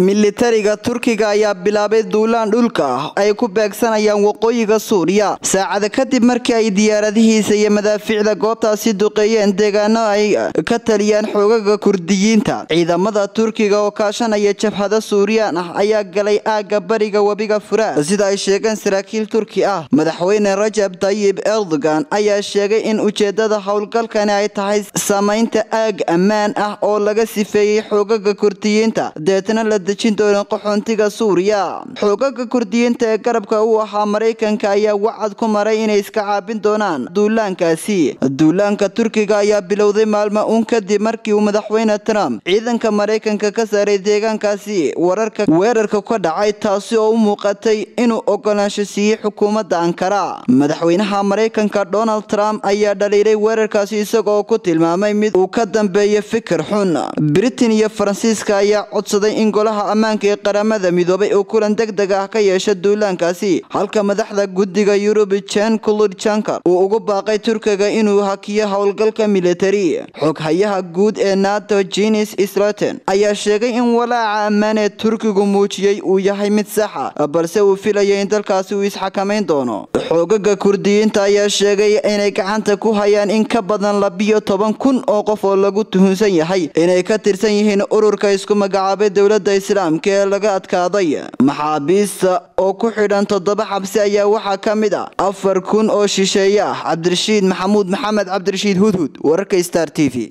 militariga turkiga ayaa bilaabay duulaan dhulka ah ay ku beegsanayaan waqooyiga suuriya saacada kadib markii ay diyaaradihiisa iyo madaafiicda goobtaasi duqeeyeen deegaano ay ka taliyaan xoogaga kurdiyiinta ciidamada turkiga oo kaashanaya jabhada suuriyaan ah ayaa galay aagga bariga webiga furaas sida ay sheegeen saraakiil turki ah madaxweyne rajab tayib erdogan ayaa sheegay in ujeeddada howlgalkani ay tahay samaynta aag ammaan ah oo laga sifeeyey xoogaga kurdiyiinta deetna la dejin doona qaxoontiga suuriya xoogaga kordiyinta ee garabka u ahaa maraykanka ayaa wacad ku maray inay iska caabin doonaan duulaankaasi duulaanka turkiga ayaa bilowday maalmo uun kadib markii uu madaxweyne trump ciidanka maraykanka ka saaray deegaankaasi wararka weerarka ka dhacay taasi oo u muuqatay inuu ogolaansho siiyey xukuumadda ankara madaxweynaha mareykanka donald trump ayaa dhaliilay weerarkaasi isagoo ku tilmaamay mid uu ka dambeeya fikir xun britain iyo faransiiska ayaa codsaday in golaha golaha ammaanka ee qaramada midoobay uu kulan deg deg ah ka yeesha duulaankaasi halka madaxda guddiga yurub jen kulud jankar uu ugu baaqay turkiga inuu hakiyo howlgalka militari xoghayaha guud ee nato jinis straten ayaa sheegay in walaaca ammaan turkigu muujiyay uu yahay mid saxa ah, balse uu filayo in dalkaasi uu isxakamayn doono xoogaga kurdiyiinta ayaa sheegay inay gacanta ku hayaan in ka badan labiyo toban kun oo qof oo lagu tuhunsan yahay inay ka tirsan yihiin ururka isku magacaabay dowladda ee laga adkaaday maxaabiista oo ku xidhan toddoba xabsi ayaa waxaa ka mid ah afar kun oo shisheeye ah cabdirashiid maxamuud maxamed cabdirashiid hudhud wararka star t v